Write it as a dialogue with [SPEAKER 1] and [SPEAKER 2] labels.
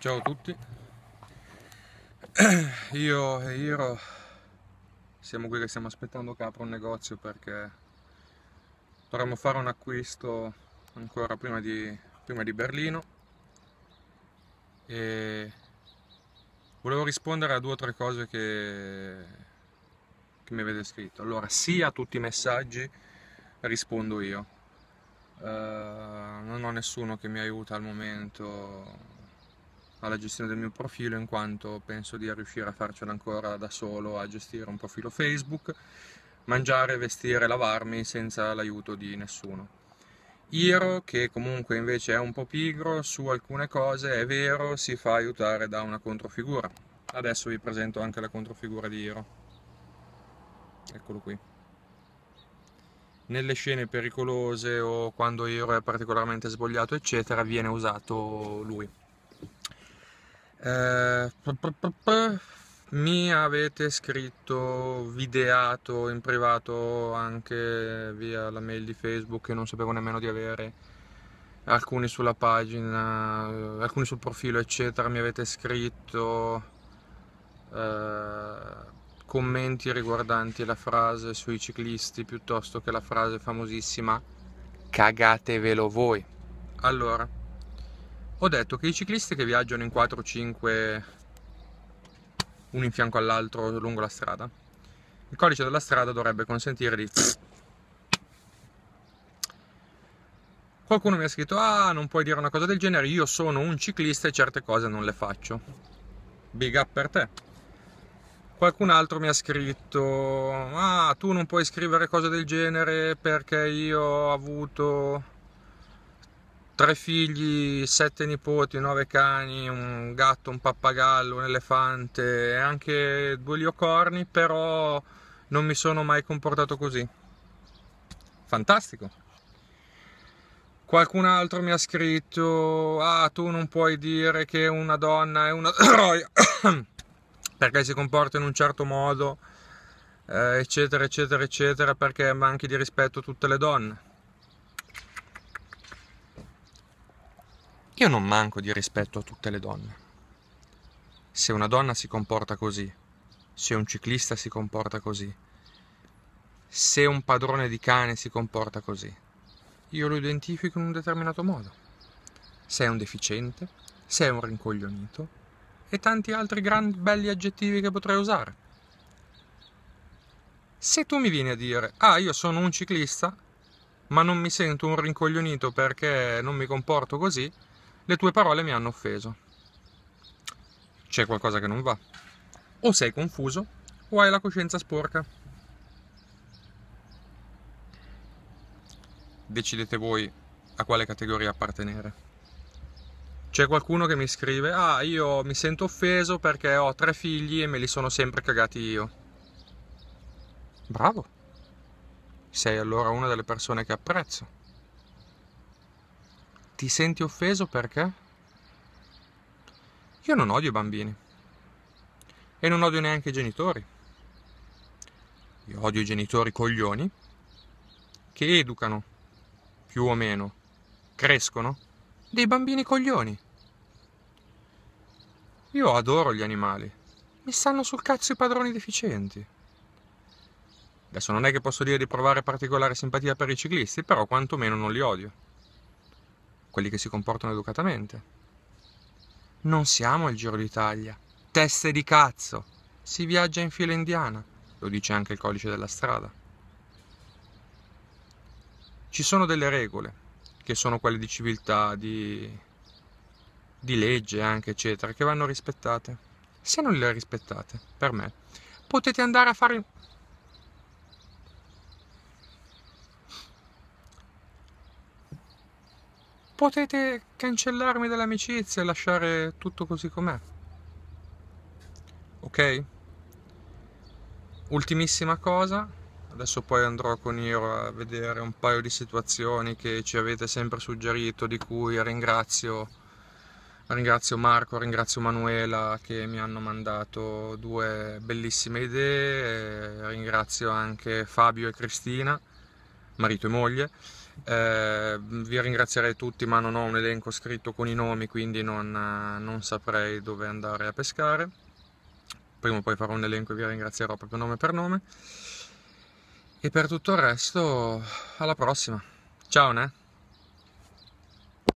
[SPEAKER 1] Ciao a tutti, io e Iro siamo qui che stiamo aspettando che apra un negozio perché dovremmo fare un acquisto ancora prima di, prima di Berlino e volevo rispondere a due o tre cose che, che mi avete scritto. Allora, sì a tutti i messaggi rispondo io, uh, non ho nessuno che mi aiuta al momento alla gestione del mio profilo in quanto penso di riuscire a farcela ancora da solo a gestire un profilo Facebook, mangiare, vestire, lavarmi senza l'aiuto di nessuno. Iro, che comunque invece è un po' pigro, su alcune cose è vero, si fa aiutare da una controfigura. Adesso vi presento anche la controfigura di Iro. Eccolo qui. Nelle scene pericolose o quando Iro è particolarmente svogliato, eccetera, viene usato lui. Eh, mi avete scritto, videato in privato anche via la mail di Facebook che non sapevo nemmeno di avere, alcuni sulla pagina, eh, alcuni sul profilo eccetera, mi avete scritto eh, commenti riguardanti la frase sui ciclisti piuttosto che la frase famosissima cagatevelo voi. Allora, ho detto che i ciclisti che viaggiano in 4 o 5 uno in fianco all'altro lungo la strada il codice della strada dovrebbe consentire di qualcuno mi ha scritto ah non puoi dire una cosa del genere io sono un ciclista e certe cose non le faccio big up per te qualcun altro mi ha scritto ah tu non puoi scrivere cose del genere perché io ho avuto tre figli, sette nipoti, nove cani, un gatto, un pappagallo, un elefante e anche due liocorni, però non mi sono mai comportato così. Fantastico. Qualcun altro mi ha scritto, ah tu non puoi dire che una donna è una eroia perché si comporta in un certo modo, eh, eccetera, eccetera, eccetera, perché manchi di rispetto a tutte le donne. Io non manco di rispetto a tutte le donne. Se una donna si comporta così, se un ciclista si comporta così, se un padrone di cane si comporta così, io lo identifico in un determinato modo. Se è un deficiente, se è un rincoglionito e tanti altri grandi belli aggettivi che potrei usare. Se tu mi vieni a dire, ah, io sono un ciclista, ma non mi sento un rincoglionito perché non mi comporto così, le tue parole mi hanno offeso. C'è qualcosa che non va. O sei confuso o hai la coscienza sporca. Decidete voi a quale categoria appartenere. C'è qualcuno che mi scrive, ah io mi sento offeso perché ho tre figli e me li sono sempre cagati io. Bravo. Sei allora una delle persone che apprezzo. Ti senti offeso perché? Io non odio i bambini e non odio neanche i genitori. Io odio i genitori coglioni che educano, più o meno, crescono, dei bambini coglioni. Io adoro gli animali, mi stanno sul cazzo i padroni deficienti. Adesso non è che posso dire di provare particolare simpatia per i ciclisti, però quantomeno non li odio quelli che si comportano educatamente. Non siamo il Giro d'Italia. Teste di cazzo! Si viaggia in fila indiana, lo dice anche il codice della strada. Ci sono delle regole, che sono quelle di civiltà, di, di legge anche, eccetera, che vanno rispettate. Se non le rispettate, per me, potete andare a fare Potete cancellarmi dall'amicizia e lasciare tutto così com'è. Ok? Ultimissima cosa, adesso poi andrò con Iro a vedere un paio di situazioni che ci avete sempre suggerito, di cui ringrazio, ringrazio Marco, ringrazio Manuela che mi hanno mandato due bellissime idee, ringrazio anche Fabio e Cristina, marito e moglie. Eh, vi ringrazierei tutti, ma non ho un elenco scritto con i nomi, quindi non, eh, non saprei dove andare a pescare. Prima o poi farò un elenco e vi ringrazierò proprio nome per nome. E per tutto il resto, alla prossima. Ciao, ne?